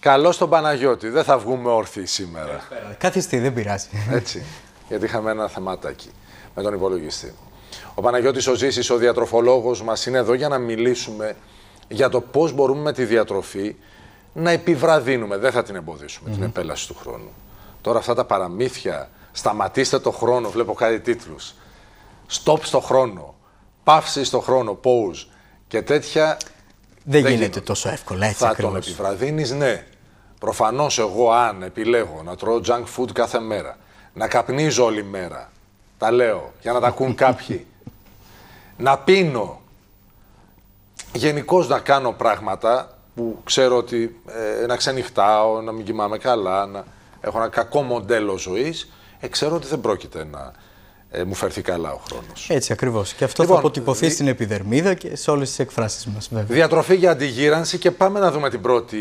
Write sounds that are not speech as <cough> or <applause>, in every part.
Καλό στον Παναγιώτη. Δεν θα βγούμε όρθιοι σήμερα. Κάθιστε, δεν πειράζει. Έτσι. Γιατί είχαμε ένα θεματάκι με τον υπολογιστή. Ο Παναγιώτης ο Ζήσης, ο διατροφολόγος μας είναι εδώ για να μιλήσουμε για το πώς μπορούμε με τη διατροφή να επιβραδύνουμε. Δεν θα την εμποδίσουμε, την επέλαση του χρόνου. Τώρα αυτά τα παραμύθια, σταματήστε το χρόνο, βλέπω κάτι τίτλους. Stop στο χρόνο, παύση στο χρόνο, pause και τέτοια δεν, γίνεται τόσο εύκολα έτσι. Θα τον επιβραδύνεις, ναι. Προφανώς εγώ, αν επιλέγω να τρώω junk food κάθε μέρα, να καπνίζω όλη μέρα, τα λέω για να τα ακούν <laughs> κάποιοι, να πίνω, γενικώς να κάνω πράγματα που ξέρω ότι ε, να ξενυχτάω, να μην κοιμάμαι καλά, να έχω ένα κακό μοντέλο ζωής, ε, ξέρω ότι δεν πρόκειται να, ε, μου φέρθει καλά ο χρόνος. Έτσι ακριβώς. Και αυτό θα λοιπόν, αποτυπωθεί ε, στην επιδερμίδα και σε όλες τις εκφράσεις μας, βέβαια. Διατροφή για αντιγύρανση και πάμε να δούμε την πρώτη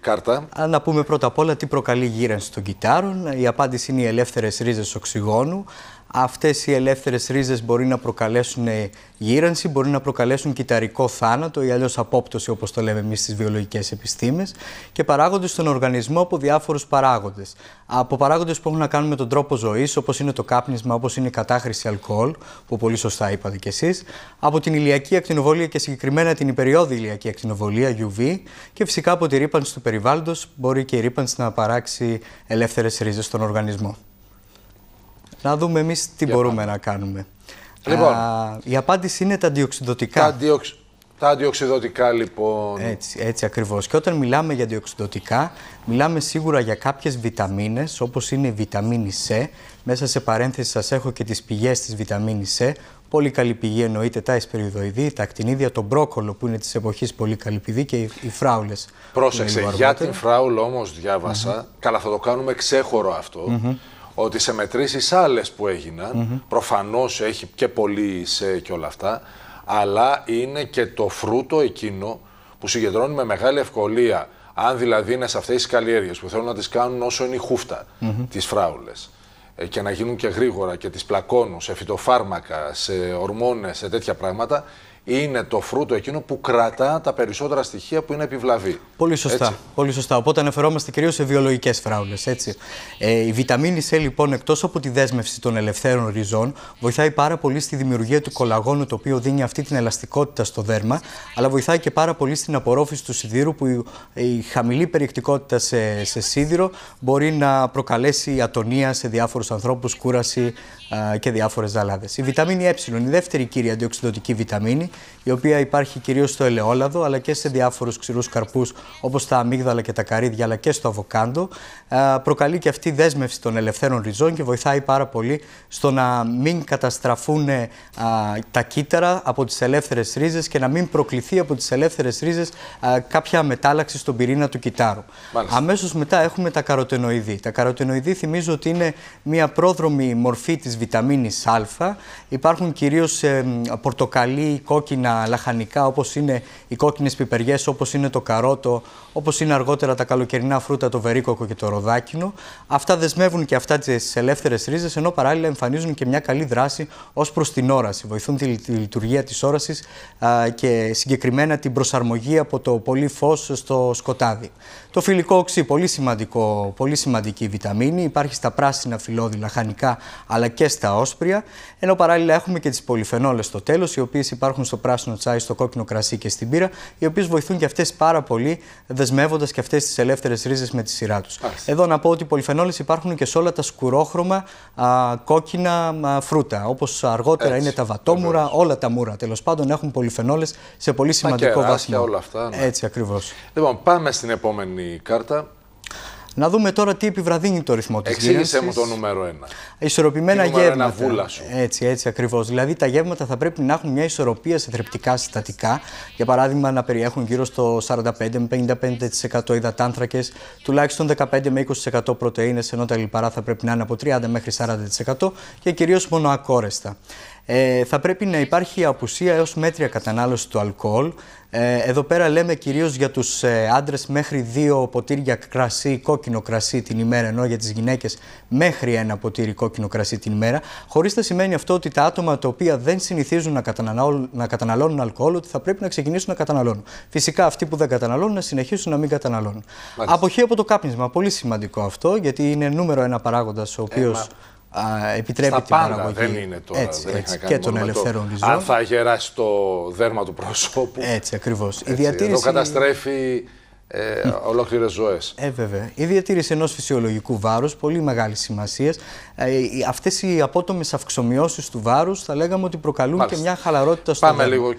κάρτα. να πούμε πρώτα απ' όλα τι προκαλεί γύρανση των κυτάρων. Η απάντηση είναι οι ελεύθερες ρίζες οξυγόνου αυτές οι ελεύθερες ρίζες μπορεί να προκαλέσουν ε, γύρανση, μπορεί να προκαλέσουν κυταρικό θάνατο ή κατάχρηση απόπτωση όπως το λέμε εμείς στις βιολογικές επιστήμες και παράγονται στον οργανισμό από διάφορους παράγοντες. Από παράγοντες που έχουν να κάνουν με τον τρόπο ζωής όπως είναι το κάπνισμα, όπως είναι η κατάχρηση αλκοόλ που πολύ σωστά είπατε κι εσείς, από την ηλιακή ακτινοβολία και συγκεκριμένα την υπεριόδη ηλιακή ακτινοβολία UV και φυσικά από τη ρήπανση του περιβάλλοντος μπορεί και η ρήπανση να παράξει ελεύθερες ρίζες στον οργανισμό να δούμε εμείς τι μπορούμε να κάνουμε. Λοιπόν, η απάντηση είναι τα αντιοξυδοτικά. Τα, αντιοξ... τα αντιοξυδοτικά, λοιπόν. Έτσι, έτσι ακριβώς. Και όταν μιλάμε για αντιοξυδοτικά, μιλάμε σίγουρα για κάποιες βιταμίνες, όπως είναι η βιταμίνη C. Μέσα σε παρένθεση σας έχω και τις πηγές της βιταμίνης C. Πολύ καλή πηγή εννοείται τα εσπεριδοειδή, τα ακτινίδια, τον μπρόκολο που είναι της εποχής πολύ καλή πηγή και οι φράουλες. Πρόσεξε, για την φράουλα όμως διάβασα. Mm Καλά, θα το κάνουμε ξέχωρο αυτό ότι σε μετρήσεις άλλες που έγιναν, mm προφανώς έχει και πολύ σε και όλα αυτά, αλλά είναι και το φρούτο εκείνο που συγκεντρώνει με μεγάλη ευκολία, αν δηλαδή είναι σε αυτές τις καλλιέργειες που θέλουν να τις κάνουν όσο είναι η χούφτα, mm -hmm. τις φράουλες, ε, και να γίνουν και γρήγορα και τις πλακώνουν σε φυτοφάρμακα, σε ορμόνες, σε τέτοια πράγματα, είναι το φρούτο εκείνο που κρατά τα περισσότερα στοιχεία που είναι επιβλαβή. Πολύ σωστά. Πολύ σωστά. Οπότε αναφερόμαστε κυρίως σε βιολογικές φράουλες. Ε, η βιταμίνη C, λοιπόν, εκτός από τη δέσμευση των ελευθέρων ριζών, βοηθάει πάρα πολύ στη δημιουργία του κολαγόνου, το οποίο δίνει αυτή την ελαστικότητα στο δέρμα, αλλά βοηθάει και πάρα πολύ στην απορρόφηση του σιδήρου, που η, χαμηλή περιεκτικότητα σε, σε σίδηρο μπορεί να προκαλέσει ατονία σε διάφορους ανθρώπους, κούραση και διάφορες ζαλάδες. Η βιταμίνη Ε, η δεύτερη κύρια αντιοξυδοτική βιταμίνη, η οποία υπάρχει κυρίως στο ελαιόλαδο αλλά και σε διάφορους ξηρούς καρπούς όπως τα αμύγδαλα και τα καρύδια αλλά και στο αβοκάντο. Ε, προκαλεί και αυτή η δέσμευση των ελευθέρων ριζών και βοηθάει πάρα πολύ στο να μην καταστραφούν τα κύτταρα από τις ελεύθερες ρίζες και να μην προκληθεί από τις ελεύθερες ρίζες κάποια μετάλλαξη στον πυρήνα του κυτάρου. Αμέσως μετά έχουμε τα καροτενοειδή. Τα καροτενοειδή θυμίζω ότι είναι μια πρόδρομη μορφή της βιταμίνης Α. Υπάρχουν κυρίως πορτοκαλί, κόκκινο κόκκινα λαχανικά όπως είναι οι κόκκινες πιπεριές, όπως είναι το καρότο, όπως είναι αργότερα τα καλοκαιρινά φρούτα, το βερίκοκο και το ροδάκινο. Αυτά δεσμεύουν και αυτά τις ελεύθερες ρίζες, ενώ παράλληλα εμφανίζουν και μια καλή δράση ως προς την όραση. Βοηθούν τη λειτουργία της όρασης και συγκεκριμένα την προσαρμογή από το πολύ φως στο σκοτάδι. Το φιλικό οξύ, πολύ, σημαντικό, πολύ σημαντική βιταμίνη, υπάρχει στα πράσινα φυλλώδη λαχανικά αλλά και στα όσπρια, ενώ παράλληλα έχουμε και τις πολυφενόλες στο τέλος, οι οποίες υπάρχουν στο πράσινο τσάι, στο κόκκινο κρασί και στην πύρα, οι οποίες βοηθούν και αυτές πάρα πολύ, δεσμεύοντας και αυτές τις ελεύθερες ρίζες με τη σειρά τους. Εδώ να πω ότι οι πολυφενόλες υπάρχουν και σε όλα τα σκουρόχρωμα α, κόκκινα φρούτα. Όπως αργότερα είναι τα βατόμουρα, όλα τα μούρα τέλος πάντων έχουν πολυφενόλες σε πολύ σημαντικό βάθμο. Ναι. Έτσι ακριβώς. Λοιπόν, πάμε στην επόμενη κάρτα. Να δούμε τώρα τι επιβραδύνει το ρυθμό της γεύση. Εξήγησέ μου το νούμερο 1. Ισορροπημένα νούμερο γεύματα. Ένα βούλα σου. Έτσι, έτσι ακριβώς. Δηλαδή τα γεύματα θα πρέπει να έχουν μια ισορροπία σε θρεπτικά συστατικά. Για παράδειγμα, να περιέχουν γύρω στο 45 με 55% υδατάνθρακες, τουλάχιστον 15 με 20% πρωτενε, ενώ τα λιπαρά θα πρέπει να είναι από 30 μέχρι 40% και κυρίως μονοακόρεστα ε, θα πρέπει να υπάρχει απουσία έως μέτρια κατανάλωση του αλκοόλ. Ε, εδώ πέρα λέμε κυρίως για τους ε, άντρες μέχρι δύο ποτήρια κρασί, κόκκινο κρασί την ημέρα, ενώ για τις γυναίκες μέχρι ένα ποτήρι κόκκινο κρασί την ημέρα, χωρίς να σημαίνει αυτό ότι τα άτομα τα οποία δεν συνηθίζουν να καταναλώνουν, να καταναλώνουν αλκοόλ, ότι θα πρέπει να ξεκινήσουν να καταναλώνουν. Φυσικά αυτοί που δεν καταναλώνουν να συνεχίσουν να μην καταναλώνουν. Μάλιστα. Αποχή από το κάπνισμα, πολύ σημαντικό αυτό, γιατί είναι νούμερο ένα παράγοντας ο ε, οποίος α, επιτρέπει Στα την πάντα παραγωγή. Δεν είναι τώρα. Έτσι, δεν έτσι, και των ελευθέρων ριζών. Αν θα γεράσει το δέρμα του προσώπου. Έτσι, ακριβώς. Η διατήρηση. Εδώ καταστρέφει ε, ολόκληρες ζωές. Ε, βέβαια. Η διατήρηση ενός φυσιολογικού βάρους, πολύ μεγάλης σημασίας. Ε, Αυτές οι απότομες αυξομοιώσεις του βάρους θα λέγαμε ότι προκαλούν Μάλιστα. και μια χαλαρότητα στο Πάμε λίγο ε,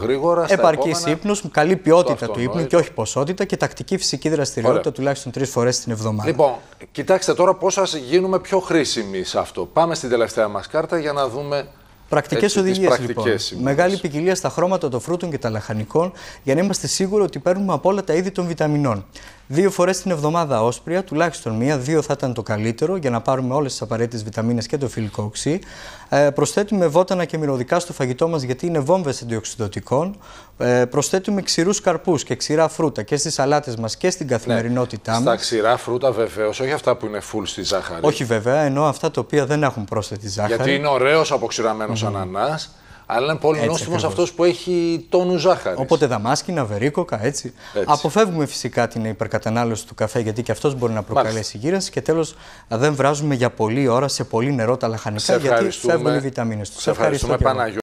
γρήγορα. Επαρκή ύπνο, καλή ποιότητα του ύπνου και όχι ποσότητα και τακτική φυσική δραστηριότητα τουλάχιστον τρεις φορές την εβδομάδα. Λοιπόν, κοιτάξτε τώρα πώς σα γίνουμε πιο χρήσιμοι σε αυτό. Πάμε στην τελευταία μας κάρτα για να δούμε Πρακτικές οδηγίες λοιπόν. Μεγάλη ποικιλία στα χρώματα των φρούτων και τα λαχανικών για να είμαστε σίγουροι ότι παίρνουμε από όλα τα είδη των βιταμινών. Δύο φορές την εβδομάδα όσπρια, τουλάχιστον μία, δύο θα ήταν το καλύτερο για να πάρουμε όλες τις απαραίτητες βιταμίνες και το φιλικό οξύ. Ε, προσθέτουμε βότανα και μυρωδικά στο φαγητό μας γιατί είναι βόμβες αντιοξυδοτικών. Ε, προσθέτουμε ξηρούς καρπούς και ξηρά φρούτα και στις σαλάτες μας και στην ναι, καθημερινότητά ναι. μα. Στα ξηρά φρούτα βεβαίως, όχι αυτά που είναι full στη ζάχαρη. Όχι βέβαια, ενώ αυτά τα οποία δεν έχουν πρόσθετη ζάχαρη. Γιατί είναι ωραίος αποξηραμένος mm. αλλά είναι πολύ νόστιμο αυτός που έχει τόνου ζάχαρης. Οπότε δαμάσκηνα, βερίκοκα, έτσι. Αποφεύγουμε φυσικά την υπερκατανάλωση του καφέ, γιατί και αυτός μπορεί να προκαλέσει γύρανση. Και τέλος, δεν βράζουμε για πολλή ώρα σε πολύ νερό τα λαχανικά, γιατί φεύγουν οι βιταμίνες τους. Σε ευχαριστούμε,